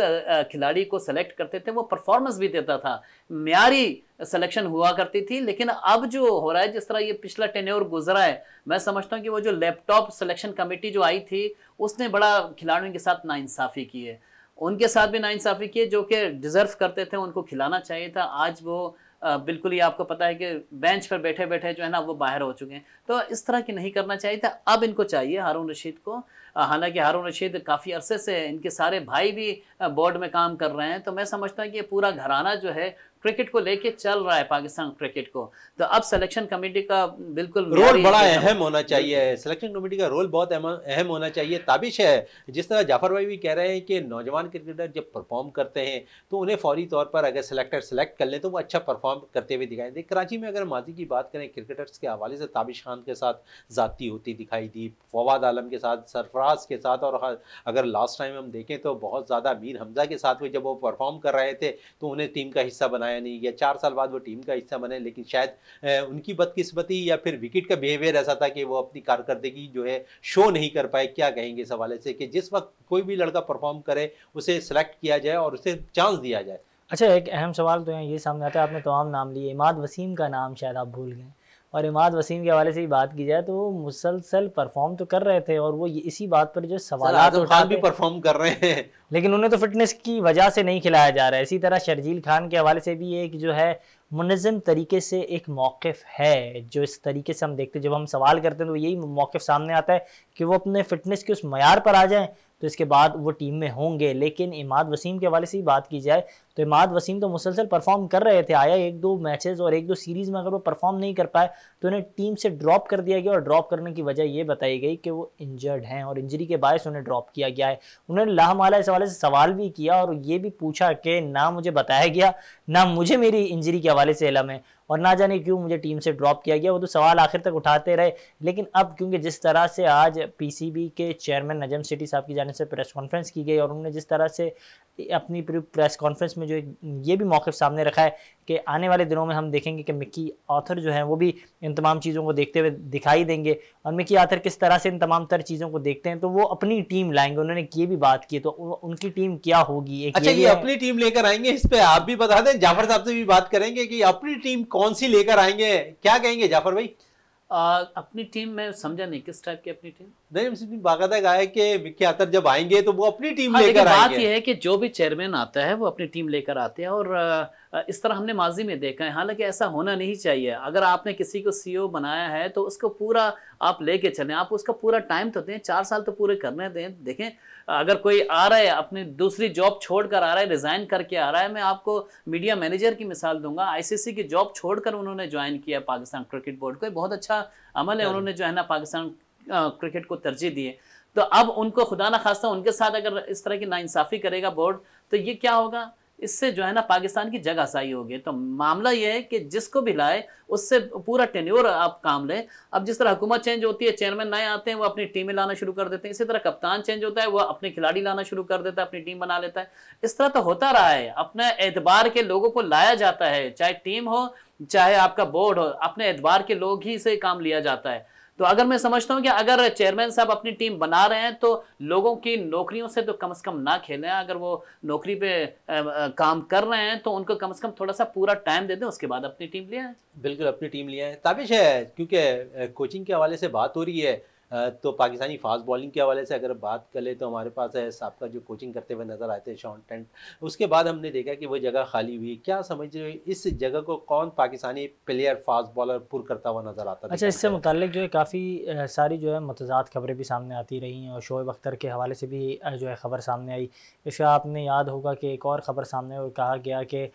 खिलाड़ी को सेलेक्ट करते थे वो परफॉर्मेंस भी देता था म्यारी सिलेक्शन हुआ करती थी लेकिन अब जो हो रहा है जिस तरह ये पिछला टेन्योर गुजरा है मैं समझता हूँ कि वो जो लैपटॉप सिलेक्शन कमेटी जो आई थी उसने बड़ा खिलाड़ियों के साथ नाइंसाफ़ी की है उनके साथ भी नाइंसाफ़ी की है जो कि डिज़र्व करते थे उनको खिलाना चाहिए था आज वो बिल्कुल ही आपको पता है कि बेंच पर बैठे बैठे जो है ना वो बाहर हो चुके हैं तो इस तरह की नहीं करना चाहिए था अब इनको चाहिए हारून रशीद को हालांकि हारून रशीद काफ़ी अरसे से इनके सारे भाई भी बोर्ड में काम कर रहे हैं तो मैं समझता हूँ कि ये पूरा घराना जो है क्रिकेट को लेके चल रहा है पाकिस्तान क्रिकेट को तो अब सिलेक्शन कमेटी का बिल्कुल रोल बड़ा अहम होना चाहिए सिलेक्शन कमेटी का रोल बहुत अहम होना चाहिए ताबिश है जिस तरह जाफर भाई भी कह रहे हैं कि नौजवान क्रिकेटर जब परफॉर्म करते हैं तो उन्हें फौरी तौर पर अगर सिलेक्टर सेलेक्ट कर लें तो वो अच्छा परफॉर्म करते हुए दिखाई दे कराची में अगर माजी की बात करें क्रिकेटर्स के हवाले से ताबिश खान के साथ ज़ाती होती दिखाई दी फवाद आलम के साथ सरफराज के साथ और अगर लास्ट टाइम हम देखें तो बहुत ज़्यादा मीर हमजा के साथ जब वो परफॉर्म कर रहे थे तो उन्हें टीम का हिस्सा बनाया बनाया नहीं या चार साल बाद वो टीम का हिस्सा बने लेकिन शायद उनकी बदकिस्मती या फिर विकेट का बिहेवियर ऐसा था कि वो अपनी कारकर्दगी जो है शो नहीं कर पाए क्या कहेंगे इस हवाले से कि जिस वक्त कोई भी लड़का परफॉर्म करे उसे सेलेक्ट किया जाए और उसे चांस दिया जाए अच्छा एक अहम सवाल तो ये सामने आता है आपने तमाम नाम लिए इमाद वसीम का नाम शायद आप भूल गए और इमाद वसीम के हवाले से ही बात की जाए तो वो मुसलसल परफॉर्म तो कर रहे थे और वो इसी बात पर जो सवाल तो खान भी परफॉर्म कर रहे हैं लेकिन उन्हें तो फिटनेस की वजह से नहीं खिलाया जा रहा है इसी तरह शर्जील खान के हवाले से भी एक जो है मुनज़म तरीके से एक मौक़ है जो इस तरीके से हम देखते हैं जब हम सवाल करते हैं तो यही मौक़ सामने आता है कि वो अपने फिटनेस के उस मैार पर आ जाएँ तो इसके बाद वो टीम में होंगे लेकिन इमाद वसीम के हवाले से ही बात की जाए तो इमाद वसीम तो मुसलसल परफॉर्म कर रहे थे आया एक दो मैचेस और एक दो सीरीज़ में अगर वो परफॉर्म नहीं कर पाए तो उन्हें टीम से ड्रॉप कर दिया गया और ड्रॉप करने की वजह ये बताई गई कि वो इंजर्ड हैं और इंजरी के बायस उन्हें ड्रॉप किया गया है उन्होंने लाहमाला इस हवाले से सवाल भी किया और ये भी पूछा कि ना मुझे बताया गया ना मुझे मेरी इंजरी के हवाले से इलम है और ना जाने क्यों मुझे टीम से ड्रॉप किया गया वो तो सवाल आखिर तक उठाते रहे लेकिन अब क्योंकि जिस तरह से आज पीसीबी के चेयरमैन नजम सिटी साहब की जाने से प्रेस कॉन्फ्रेंस की गई और उन्होंने जिस तरह से अपनी प्रेस कॉन्फ्रेंस इसमें जो ये भी मौक़ सामने रखा है कि आने वाले दिनों में हम देखेंगे कि मिक्की आथर जो है वो भी इन तमाम चीज़ों को देखते हुए दिखाई देंगे और मिक्की आथर किस तरह से इन तमाम तर चीज़ों को देखते हैं तो वो अपनी टीम लाएंगे उन्होंने ये भी बात की तो उनकी टीम क्या होगी एक अच्छा ये, ये अपनी टीम लेकर आएंगे इस पर आप भी बता दें जाफर साहब से भी बात करेंगे कि अपनी टीम कौन सी लेकर आएंगे क्या कहेंगे जाफर भाई अपनी टीम में समझा नहीं किस टाइप की अपनी टीम नहीं बाकायदा कहा है कि विक्की आतर जब आएंगे तो वो अपनी टीम हाँ, लेकर बात यह है कि जो भी चेयरमैन आता है वो अपनी टीम लेकर आते हैं और इस तरह हमने माजी में देखा है हालांकि ऐसा होना नहीं चाहिए अगर आपने किसी को सीईओ e बनाया है तो उसको पूरा आप लेके चलें आप उसका पूरा टाइम तो दें चार साल तो पूरे करने दें देखें अगर कोई आ रहा है अपनी दूसरी जॉब छोड़कर आ रहा है रिज़ाइन करके आ रहा है मैं आपको मीडिया मैनेजर की मिसाल दूंगा आईसीसी की जॉब छोड़कर उन्होंने ज्वाइन किया पाकिस्तान क्रिकेट बोर्ड को बहुत अच्छा अमल है हाँ उन्होंने जो है ना पाकिस्तान क्रिकेट को तरजीह दी है तो अब उनको खुदा ना खासा उनके साथ अगर इस तरह की नाइंसाफ़ी करेगा बोर्ड तो ये क्या होगा इससे जो है ना पाकिस्तान की जगह सही होगी तो मामला यह है कि जिसको भी लाए उससे पूरा टेन्योर आप काम लें अब जिस तरह हुकूमत चेंज होती है चेयरमैन नए आते हैं वो अपनी टीमें लाना शुरू कर देते हैं इसी तरह कप्तान चेंज होता है वो अपने खिलाड़ी लाना शुरू कर देता है अपनी टीम बना लेता है इस तरह तो होता रहा है अपने एतबार के लोगों को लाया जाता है चाहे टीम हो चाहे आपका बोर्ड हो अपने एतबार के लोग ही से काम लिया जाता है तो अगर मैं समझता हूँ कि अगर चेयरमैन साहब अपनी टीम बना रहे हैं तो लोगों की नौकरियों से तो कम से कम ना खेलें अगर वो नौकरी पे काम कर रहे हैं तो उनको कम से कम थोड़ा सा पूरा टाइम दे दें उसके बाद अपनी टीम लिया है बिल्कुल अपनी टीम लिए है ताबिश है क्योंकि कोचिंग के हवाले से बात हो रही है तो पाकिस्तानी फास्ट बॉलिंग के हवाले से अगर बात कर ले तो हमारे पास है सबका जो कोचिंग करते हुए नज़र आए थे शॉन टेंट उसके बाद हमने देखा कि वो जगह खाली हुई क्या समझ रहे इस जगह को कौन पाकिस्तानी प्लेयर फास्ट बॉलर पुर करता हुआ नज़र आता अच्छा इससे मुतल जो है काफ़ी सारी जो है मतजाद खबरें भी सामने आती रही हैं और शोएब अख्तर के हवाले से भी जो है खबर सामने आई इसका आपने याद होगा कि एक और ख़बर सामने कहा गया कि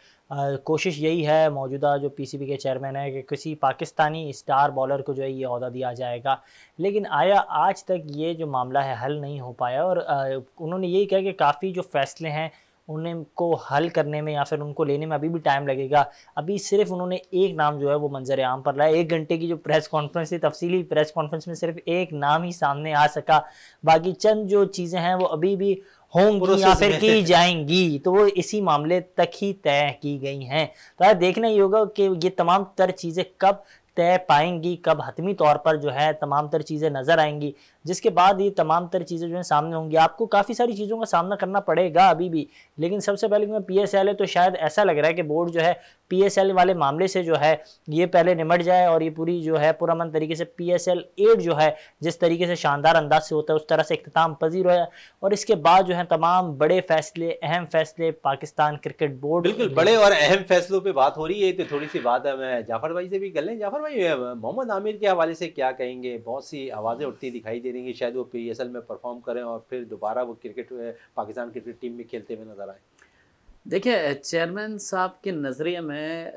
कोशिश यही है मौजूदा जो पीसीबी के चेयरमैन है कि किसी पाकिस्तानी स्टार बॉलर को जो है ये अहदा दिया जाएगा लेकिन आया आज तक ये जो मामला है हल नहीं हो पाया और उन्होंने यही कहा कि काफ़ी जो फैसले हैं उनको हल करने में या फिर उनको लेने में अभी भी टाइम लगेगा अभी सिर्फ उन्होंने एक नाम जो है वो मंजर आम पर लाया एक घंटे की जो प्रेस कॉन्फ्रेंस थी तफसीली प्रेस कॉन्फ्रेंस में सिर्फ एक नाम ही सामने आ सका बाकी चंद जो चीज़ें हैं वो अभी भी होंगी या फिर की जाएंगी तो वो इसी मामले तक ही तय की गई हैं तो आप देखना ही होगा कि ये तमाम तर चीज़ें कब तय पाएंगी कब हतमी तौर पर जो है तमाम तर चीज़ें नज़र आएंगी जिसके बाद ये तमाम तर चीज़ें जो है सामने होंगी आपको काफ़ी सारी चीज़ों का सामना करना पड़ेगा अभी भी लेकिन सबसे पहले मैं पी एस एल है तो शायद ऐसा लग रहा है कि बोर्ड जो है पीएसएल वाले मामले से जो है ये पहले निमट जाए और ये पूरी जो है पूरा मन तरीके से पी एस एल एड जो है जिस तरीके से शानदार अंदाज से होता है उस तरह से अख्ताम पजीर होया और इसके बाद जो है तमाम बड़े फैसले अहम फैसले पाकिस्तान क्रिकेट बोर्ड बिल्कुल बड़े और अहम फैसलों पर बात हो रही है तो थोड़ी सी बात मैं जाफर भाई से भी कर लें जाफर भाई मोहम्मद आमिर के हवाले से क्या कहेंगे बहुत सी आवाज़ें उठती दिखाई दे रही हैं शायद वो पी एस एल में परफॉर्म करें और फिर दोबारा वो क्रिकेट पाकिस्तान क्रिकेट टीम में खेलते हुए नजर आए देखिए चेयरमैन साहब के नज़रिए में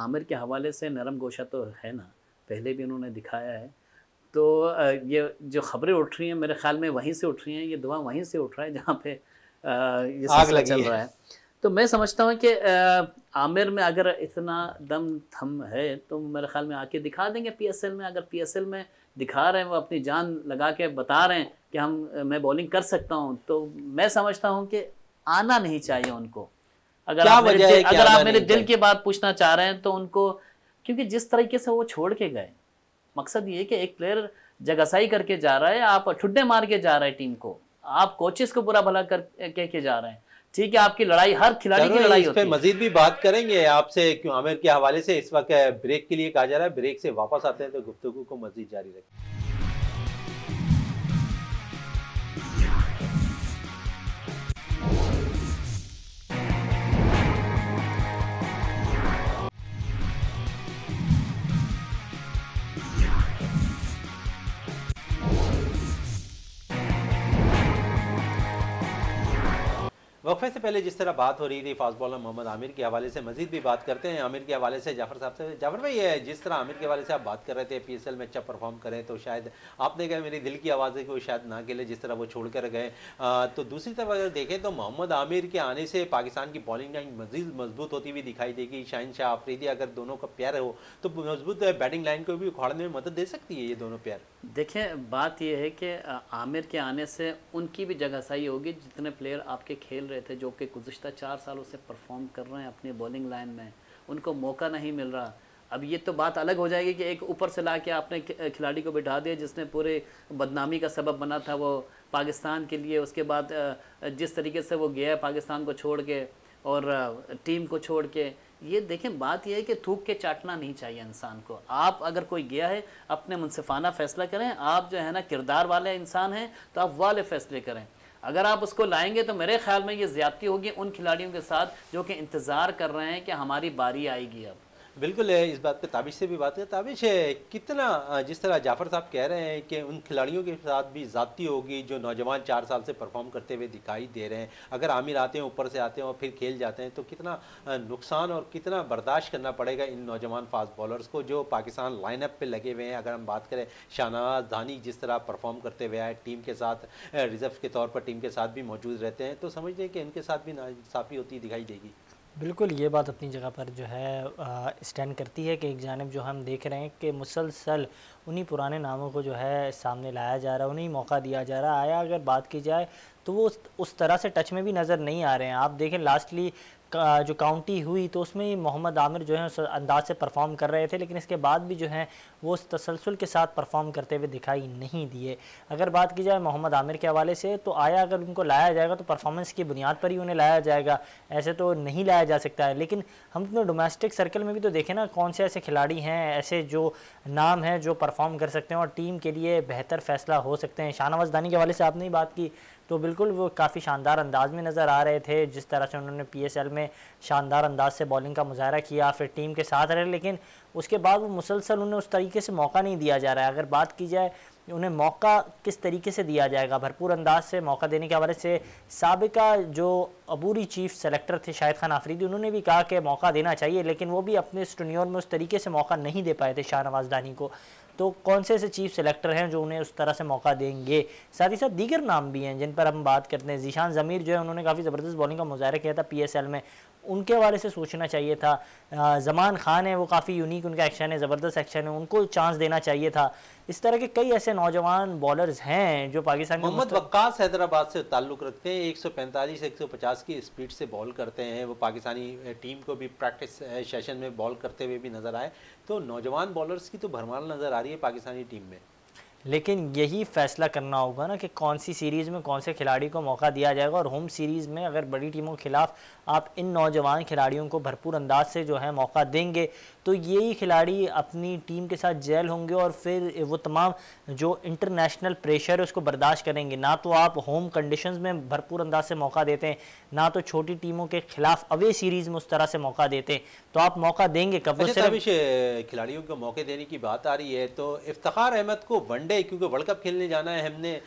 आमिर के हवाले से नरम गोशा तो है ना पहले भी उन्होंने दिखाया है तो ये जो खबरें उठ रही हैं मेरे ख्याल में वहीं से उठ रही हैं ये दुआ वहीं से उठ रहा है जहाँ पे ये आग लगी चल रहा है तो मैं समझता हूँ कि आमिर में अगर इतना दम थम है तो मेरे ख्याल में आके दिखा देंगे पीएसएल में अगर पीएसएल में दिखा रहे हैं वो अपनी जान लगा के बता रहे हैं कि हम मैं बॉलिंग कर सकता हूँ तो मैं समझता हूँ कि आना नहीं चाहिए उनको अगर क्या आप मेरे, है अगर आप मेरे दिल की बात पूछना चाह रहे हैं तो उनको क्योंकि जिस तरीके से वो छोड़ के गए मकसद ये कि एक प्लेयर जगसाई करके जा रहा है आप ठुड्डे मार के जा रहे हैं टीम को आप कोचेस को बुरा भला कर कह के जा रहे हैं ठीक है आपकी लड़ाई हर खिलाड़ी की लड़ाई होती है मजीद भी बात करेंगे आपसे आमिर के हवाले से इस वक्त ब्रेक के लिए कहा जा रहा है ब्रेक से वापस आते हैं तो गुफ्तु को मजीद जारी रखें वक्फे से पहले जिस तरह बात हो रही थी फास्ट बॉलर मोहम्मद आमिर के हवाले से मजीद भी बात करते हैं आमिर के हवाले से जाफर साहब से जाफर भाई ये जिस तरह आमिर के हवाले से आप बात कर रहे थे पी एस एल में अच्छा परफॉर्म करें तो शायद आपने कहा मेरी दिल की आवाज़ है कि वो शायद ना खेले जिस तरह वो छोड़ कर गए तो दूसरी तरफ अगर देखें तो मोहम्मद आमिर के आने से पाकिस्तान की बॉलिंग लाइन मजीद मजबूत होती हुई दिखाई देगी शाहिन शाह आफरीदी अगर दोनों का प्यार हो तो मजबूत बैटिंग लाइन को भी उखाड़ने में मदद दे सकती है ये दोनों प्यार देखें बात यह है कि आमिर के आने से उनकी भी जगह सही होगी जितने प्लेयर आपके खेल रहे रहे थे जो कि गुज्त चार सालों से परफॉर्म कर रहे हैं अपनी बॉलिंग लाइन में उनको मौका नहीं मिल रहा अब ये तो बात अलग हो जाएगी कि एक ऊपर से ला के आपने खिलाड़ी को बिठा दिया जिसने पूरे बदनामी का सबब बना था वो पाकिस्तान के लिए उसके बाद जिस तरीके से वो गया है पाकिस्तान को छोड़ के और टीम को छोड़ के ये देखें बात यह है कि थूक के चाटना नहीं चाहिए इंसान को आप अगर कोई गया है अपने मुनसिफाना फ़ैसला करें आप जो है ना किरदार वाले इंसान हैं तो आप वाले फ़ैसले करें अगर आप उसको लाएंगे तो मेरे ख्याल में ये ज्यादती होगी उन खिलाड़ियों के साथ जो कि इंतज़ार कर रहे हैं कि हमारी बारी आएगी अब बिल्कुल है इस बात पे ताबिश से भी बात है ताबिश है कितना जिस तरह जाफर साहब कह रहे हैं कि उन खिलाड़ियों के साथ भी ज़ाती होगी जो नौजवान चार साल से परफॉर्म करते हुए दिखाई दे रहे हैं अगर आमिर आते हैं ऊपर से आते हैं और फिर खेल जाते हैं तो कितना नुकसान और कितना बर्दाश्त करना पड़ेगा इन नौजवान फास्ट बॉलर्स को जो पाकिस्तान लाइनअप पर लगे हुए हैं अगर हम बात करें शाहनाज धानी जिस तरह परफॉर्म करते हुए आए टीम के साथ रिजर्व के तौर पर टीम के साथ भी मौजूद रहते हैं तो समझ लें कि इनके साथ भी नासाफ़ी होती दिखाई देगी बिल्कुल ये बात अपनी जगह पर जो है स्टैंड करती है कि एक जानब जो हम देख रहे हैं कि मुसलसल उन्हीं पुराने नामों को जो है सामने लाया जा रहा है उन्हीं मौका दिया जा रहा है आया अगर बात की जाए तो वो उस तरह से टच में भी नज़र नहीं आ रहे हैं आप देखें लास्टली जो काउंटी हुई तो उसमें ही मोहम्मद आमिर जो है उस अंदाज से परफॉर्म कर रहे थे लेकिन इसके बाद भी जो है वो उस तसलसल के साथ परफॉर्म करते हुए दिखाई नहीं दिए अगर बात की जाए मोहम्मद आमिर के हवाले से तो आया अगर उनको लाया जाएगा तो परफॉर्मेंस की बुनियाद पर ही उन्हें लाया जाएगा ऐसे तो नहीं लाया जा सकता है लेकिन हम अपने डोमेस्टिक सर्कल में भी तो देखें ना कौन से ऐसे खिलाड़ी हैं ऐसे जो नाम हैं जो परफॉर्म कर सकते हैं और टीम के लिए बेहतर फैसला हो सकते हैं शाहनवाज दानी के हवाले से आपने ही बात की तो बिल्कुल वो काफ़ी शानदार अंदाज में नज़र आ रहे थे जिस तरह से उन्होंने पी में शानदार अंदाज से बॉलिंग का मुजाहरा किया फिर टीम के साथ रहे लेकिन उसके बाद वो मुसलसल उन्हें उस तरीके से मौका नहीं दिया जा रहा है अगर बात की जाए उन्हें मौका किस तरीके से दिया जाएगा भरपूर अंदाज से मौका देने के हवाले से सबका जो अबूरी चीफ सेलेक्टर थे शाहिद खान आफरीदी उन्होंने भी कहा कि मौका देना चाहिए लेकिन वो भी अपने स्टूनियर में उस तरीके से मौका नहीं दे पाए थे शाहनवाज दानी को तो कौन से ऐसे चीफ सेलेक्टर हैं जो उन्हें उस तरह से मौका देंगे साथ ही साथ दीगर नाम भी हैं जिन पर हम बात करते हैं जीशान ज़मीर जो है उन्होंने काफ़ी ज़बरदस्त बॉलिंग का मुजाहरा किया था पी में उनके बारे से सोचना चाहिए था जमान खान है वो काफ़ी यूनिक उनका एक्शन है ज़बरदस्त एक्शन है उनको चांस देना चाहिए था इस तरह के कई ऐसे नौजवान बॉलर्स हैं जो पाकिस्तान मोहम्मद वक्कास हैदराबाद से ताल्लुक़ रखते हैं 145 से 150 की स्पीड से बॉल करते हैं वो पाकिस्तानी टीम को भी प्रैक्टिस सेशन में बॉल करते हुए भी नज़र आए तो नौजवान बॉलर्स की तो भरमार नज़र आ रही है पाकिस्तानी टीम में लेकिन यही फैसला करना होगा ना कि कौन सी सीरीज़ में कौन से खिलाड़ी को मौका दिया जाएगा और होम सीरीज़ में अगर बड़ी टीमों के खिलाफ आप इन नौजवान खिलाड़ियों को भरपूर अंदाज से जो है मौका देंगे तो यही खिलाड़ी अपनी टीम के साथ जेल होंगे और फिर वो तमाम जो इंटरनेशनल प्रेशर है उसको बर्दाश्त करेंगे ना तो आप होम कंडीशंस में भरपूर अंदाज से मौका देते हैं ना तो छोटी टीमों के खिलाफ अवे सीरीज में उस तरह से मौका देते हैं तो आप मौका देंगे कब अच्छा, खिलाड़ियों को मौके देने की बात आ रही है तो इफ्तार अहमद को वनडे क्योंकि वर्ल्ड कप खेलने जाना है हमने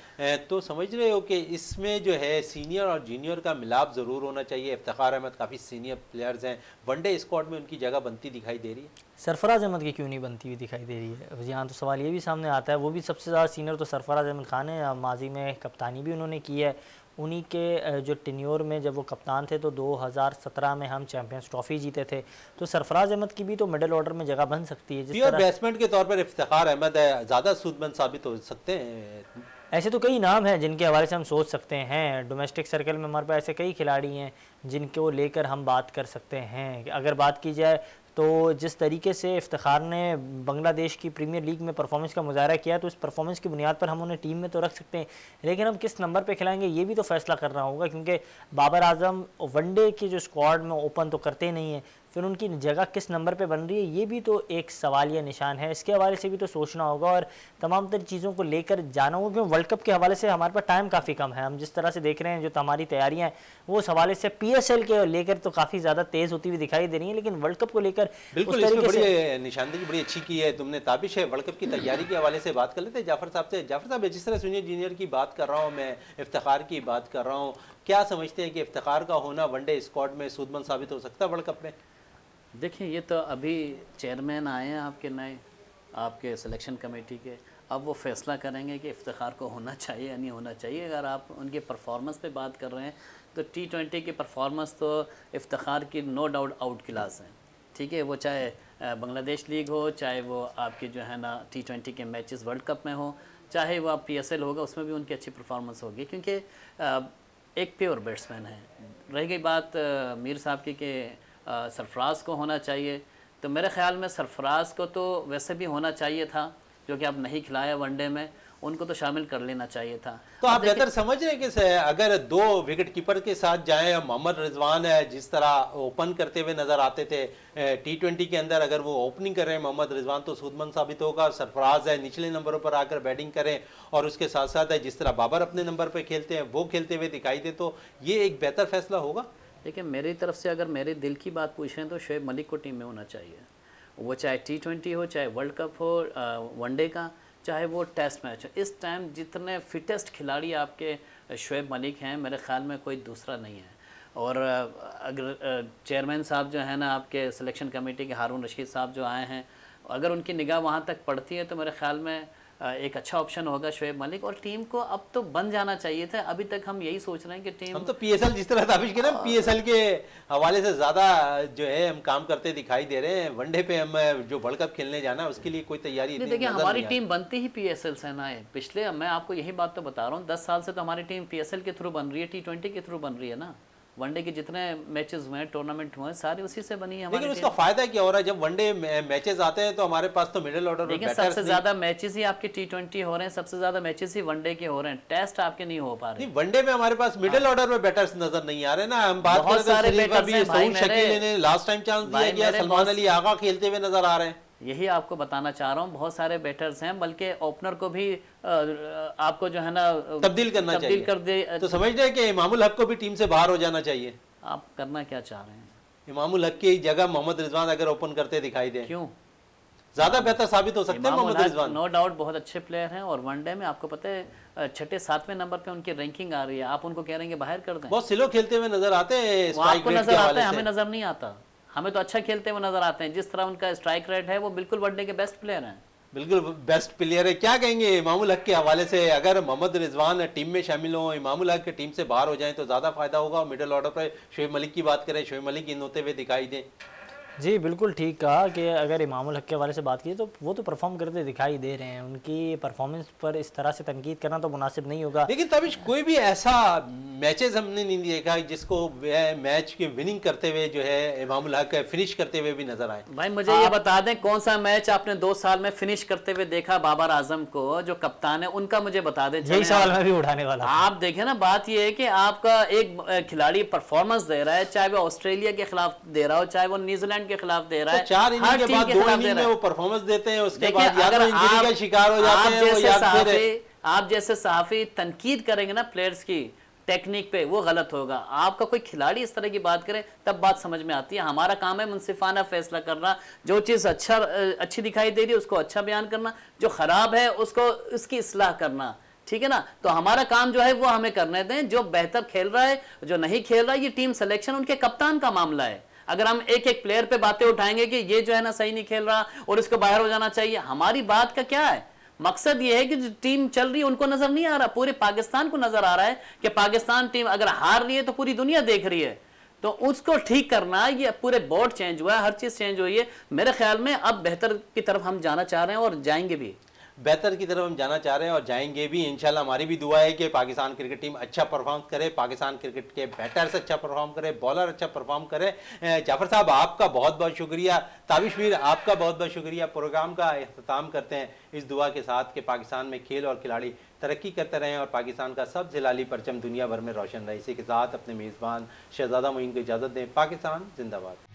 तो समझ रहे हो कि इसमें जो है सीनियर और जूनियर का मिलाप ज़रूर होना चाहिए इफ्तार वकार अहमद काफ़ी सीनियर प्लेयर्स हैं वनडे स्क्वाड में उनकी जगह बनती दिखाई दे रही है सरफराज अहमद की क्यों नहीं बनती हुई दिखाई दे रही है यहाँ तो सवाल ये भी सामने आता है वो भी सबसे ज़्यादा सीनियर तो सरफराज अहमद खान है माजी में कप्तानी भी उन्होंने की है उन्हीं के जो टिन्योर में जब वो कप्तान थे तो 2017 में हम चैंपियंस ट्रॉफी जीते थे तो सरफराज अहमद की भी तो मिडिल ऑर्डर में जगह बन सकती है प्योर बैट्समैन के तौर पर इफ्तार अहमद है ज़्यादा सूदमंद साबित हो सकते हैं ऐसे तो कई नाम हैं जिनके हवाले से हम सोच सकते हैं डोमेस्टिक सर्कल में हमारे पास ऐसे कई खिलाड़ी हैं जिनको लेकर हम बात कर सकते हैं अगर बात की जाए तो जिस तरीके से इफ्तार ने बांग्लादेश की प्रीमियर लीग में परफॉर्मेंस का मुजाहरा किया तो उस परफॉर्मेंस की बुनियाद पर हम उन्हें टीम में तो रख सकते हैं लेकिन हम किस नंबर पे खिलाएंगे ये भी तो फैसला करना होगा क्योंकि बाबर आजम वनडे के जो स्क्वाड में ओपन तो करते नहीं हैं फिर उनकी जगह किस नंबर पे बन रही है ये भी तो एक सवाल या निशान है इसके हवाले से भी तो सोचना होगा और तमाम तर चीज़ों को लेकर जाना होगा क्योंकि वर्ल्ड कप के हवाले से हमारे पास टाइम काफ़ी कम है हम जिस तरह से देख रहे हैं जो तो हमारी तैयारियाँ हैं वो उस हवाले से पी एस एल के लेकर तो काफ़ी ज़्यादा तेज़ होती हुई दिखाई दे रही है लेकिन वर्ल्ड कप को लेकर बिल्कुल बड़ी बड़ी अच्छी की है तुमने ताबिश है वर्ल्ड कप की तैयारी के हवाले से बात कर लेते हैं जाफर साहब से जाफर साहब जिस तरह सुनिए जीनियर की बात कर रहा हूँ मैं इफ्तार की बात कर रहा हूँ क्या समझते हैं कि इफ्तार का होना वनडे स्क्वाड में सूदमंद साबित हो सकता है वर्ल्ड कप में देखिए ये तो अभी चेयरमैन आए हैं आपके नए आपके सिलेक्शन कमेटी के अब वो फैसला करेंगे कि इफ्तार को होना चाहिए या नहीं होना चाहिए अगर आप उनकी परफॉर्मेंस पे बात कर रहे हैं तो टी ट्वेंटी की परफॉर्मेंस तो इफ्तार की नो डाउट आउट क्लास है ठीक है वो चाहे बांग्लादेश लीग हो चाहे वो आपके जो है ना टी ट्वेंटी के मैचेस वर्ल्ड कप में हो चाहे वो आप पी एस एल होगा उसमें भी उनकी अच्छी परफॉर्मेंस होगी क्योंकि एक प्योर बैट्समैन है रह गई बात मीर साहब की कि सरफराज को होना चाहिए तो मेरे ख्याल में सरफराज को तो वैसे भी होना चाहिए था जो कि आप नहीं खिलाया वनडे में उनको तो शामिल कर लेना चाहिए था तो आप बेहतर समझ रहे हैं कि अगर दो विकेट कीपर के साथ जाएं मोहम्मद रिजवान है जिस तरह ओपन करते हुए नजर आते थे टी ट्वेंटी के अंदर अगर वो ओपनिंग कर रहे हैं मोहम्मद रिजवान तो सूदमन साबित होगा सरफराज है निचले नंबरों पर आकर बैटिंग करें और उसके साथ साथ है जिस तरह बाबर अपने नंबर पर खेलते हैं वो खेलते हुए दिखाई दे तो ये एक बेहतर फैसला होगा लेकिन मेरी तरफ से अगर मेरे दिल की बात पूछ रहे हैं तो शुएब मलिक को टीम में होना चाहिए वो चाहे टी ट्वेंटी हो चाहे वर्ल्ड कप हो वनडे का चाहे वो टेस्ट मैच हो इस टाइम जितने फिटेस्ट खिलाड़ी आपके शुएब मलिक हैं मेरे ख्याल में कोई दूसरा नहीं है और अगर चेयरमैन साहब जो है ना आपके सिलेक्शन कमेटी के हारून रशीद साहब जो आए हैं अगर उनकी निगाह वहाँ तक पड़ती है तो मेरे ख्याल में एक अच्छा ऑप्शन होगा शोएब मलिक और टीम को अब तो बन जाना चाहिए था अभी तक हम यही सोच रहे हैं कि टीम हम तो पीएसएल जिस तरह ताबिश के ना पीएसएल हाँ। के हवाले से ज़्यादा जो है हम काम करते दिखाई दे रहे हैं वनडे पे हम जो वर्ल्ड कप खेलने जाना उसके लिए कोई तैयारी नहीं देखिए हमारी टीम बनती ही पी एस एल से ना है पिछले मैं आपको यही बात तो बता रहा हूँ दस साल से तो हमारी टीम पी एस एल के थ्रू बन रही है टी ट्वेंटी के थ्रू बन रही है ना वनडे के जितने मैचेस हुए टूर्नामेंट हुए हैं सारे उसी से बनी है लेकिन उसका फायदा क्या हो रहा है जब वनडे मैचेस आते हैं तो हमारे पास तो मिडिल ऑर्डर लेकिन सबसे ज्यादा मैचेस ही आपके टी ट्वेंटी हो रहे हैं सबसे ज्यादा मैचेस ही वनडे के हो रहे हैं टेस्ट आपके नहीं हो पा रहे वनडे में हमारे पास मिडिल हाँ। ऑर्डर में बैटर्स नजर नहीं आ रहे ना हम बात कर रहे हैं लास्ट टाइम चांस दिया गया सलमान अली आगा खेलते हुए नजर आ रहे हैं यही आपको बताना चाह रहा हूँ बहुत सारे बैटर्स हैं बल्कि ओपनर को भी आपको जो है ना तब्दील करना तब्दील कर दे तो समझ रहे कि इमामुल हक को भी टीम से बाहर हो जाना चाहिए आप करना क्या चाह रहे हैं इमामुल हक की जगह मोहम्मद रिजवान अगर ओपन करते दिखाई दे क्यों ज्यादा बेहतर साबित हो सकते हैं मोहम्मद रिजवान नो डाउट बहुत अच्छे प्लेयर हैं और वनडे में आपको पता है छठे सातवें नंबर पे उनकी रैंकिंग आ रही है आप उनको कह रहे हैं बाहर कर दें बहुत स्लो खेलते हुए नजर आते हैं आपको नजर आता है हमें नजर नहीं आता हमें तो अच्छा खेलते हुए नजर आते हैं जिस तरह उनका स्ट्राइक रेट है वो बिल्कुल वनडे के बेस्ट प्लेयर हैं बिल्कुल बेस्ट प्लेयर है क्या कहेंगे इमामुल हक के हवाले से अगर मोहम्मद रिजवान टीम में शामिल हो इमामुल हक टीम से बाहर हो जाएं तो ज़्यादा फायदा होगा और मिडिल ऑर्डर पर शोएब मलिक की बात करें शोएब मलिक इन होते हुए दिखाई दें जी बिल्कुल ठीक कहा कि अगर इमामुल हक के बारे से बात की तो वो तो परफॉर्म करते दिखाई दे रहे हैं उनकी परफॉर्मेंस पर इस तरह से तनकीद करना तो मुनासिब नहीं होगा लेकिन तभी कोई भी ऐसा मैचेस हमने नहीं देखा जिसको मैच के विनिंग करते हुए जो है इमामुल हक फिनिश करते हुए भी नजर आए भाई मुझे आप... ये बता दें कौन सा मैच आपने दो साल में फिनिश करते हुए देखा बाबर आजम को जो कप्तान है उनका मुझे बता दें यही सवाल में भी उठाने वाला आप देखें ना बात यह है कि आपका एक खिलाड़ी परफॉर्मेंस दे रहा है चाहे वो ऑस्ट्रेलिया के खिलाफ दे रहा हो चाहे वो न्यूजीलैंड पाकिस्तान के खिलाफ दे रहा तो है तो चार इनिंग के बाद दो इनिंग में वो परफॉर्मेंस देते हैं उसके बाद या तो इंजरी का शिकार हो जाते हैं या फिर आप जैसे सहाफ़ी तनकीद करेंगे ना प्लेयर्स की टेक्निक पे वो गलत होगा आपका कोई खिलाड़ी इस तरह की बात करे तब बात समझ में आती है हमारा काम है मुनसिफाना फैसला करना जो चीज़ अच्छा अच्छी दिखाई दे रही है उसको अच्छा बयान करना जो ख़राब है उसको उसकी असलाह करना ठीक है ना तो हमारा काम जो है वो हमें करने दें जो बेहतर खेल रहा है जो नहीं खेल रहा है ये टीम सिलेक्शन उनके कप्तान का मामला है अगर हम एक एक प्लेयर पे बातें उठाएंगे कि ये जो है ना सही नहीं खेल रहा और इसको बाहर हो जाना चाहिए हमारी बात का क्या है मकसद ये है कि जो टीम चल रही है उनको नजर नहीं आ रहा पूरे पाकिस्तान को नजर आ रहा है कि पाकिस्तान टीम अगर हार रही है तो पूरी दुनिया देख रही है तो उसको ठीक करना ये पूरे बोर्ड चेंज हुआ है हर चीज़ चेंज हुई है मेरे ख्याल में अब बेहतर की तरफ हम जाना चाह रहे हैं और जाएंगे भी बेहतर की तरफ हम जाना चाह रहे हैं और जाएंगे भी इंशाल्लाह हमारी भी दुआ है कि पाकिस्तान क्रिकेट टीम अच्छा परफॉर्म करे पाकिस्तान क्रिकेट के बैटर्स अच्छा परफॉर्म करे बॉलर अच्छा परफॉर्म करे जाफर साहब आपका बहुत बहुत शुक्रिया ताबिश मीर आपका बहुत बहुत शुक्रिया प्रोग्राम का अख्ताम करते हैं इस दुआ के साथ कि पाकिस्तान में खेल और खिलाड़ी तरक्की करते रहें और पाकिस्तान का सब जिलाली परचम दुनिया भर में रोशन रहे इसी के साथ अपने मेज़बान शहजादा मुहिम को इजाज़त दें पाकिस्तान जिंदाबाद